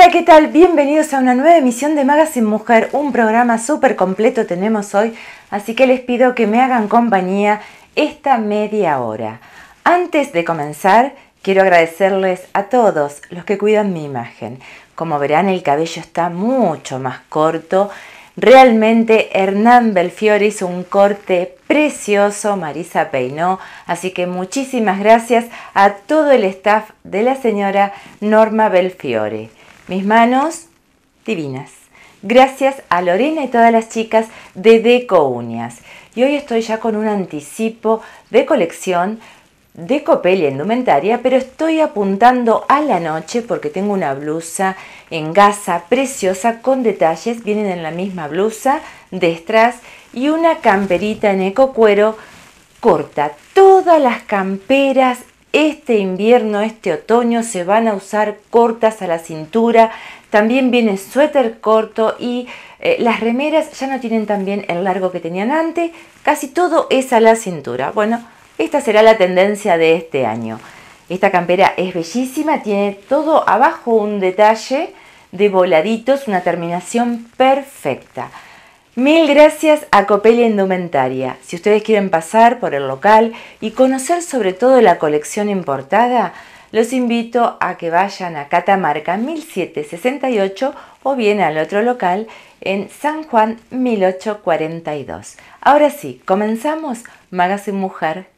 Hola, ¿qué tal? Bienvenidos a una nueva emisión de Magazine Mujer, un programa súper completo tenemos hoy, así que les pido que me hagan compañía esta media hora. Antes de comenzar, quiero agradecerles a todos los que cuidan mi imagen. Como verán, el cabello está mucho más corto. Realmente Hernán Belfiore hizo un corte precioso, Marisa peinó, así que muchísimas gracias a todo el staff de la señora Norma Belfiore mis manos divinas. Gracias a Lorena y todas las chicas de Deco Uñas. Y hoy estoy ya con un anticipo de colección de copelia indumentaria, pero estoy apuntando a la noche porque tengo una blusa en gasa preciosa con detalles, vienen en la misma blusa de strass y una camperita en eco cuero corta. Todas las camperas este invierno, este otoño se van a usar cortas a la cintura, también viene suéter corto y eh, las remeras ya no tienen también el largo que tenían antes, casi todo es a la cintura. Bueno, esta será la tendencia de este año. Esta campera es bellísima, tiene todo abajo un detalle de voladitos, una terminación perfecta. Mil gracias a Copelia Indumentaria. Si ustedes quieren pasar por el local y conocer sobre todo la colección importada, los invito a que vayan a Catamarca 1768 o bien al otro local en San Juan 1842. Ahora sí, comenzamos Magazine Mujer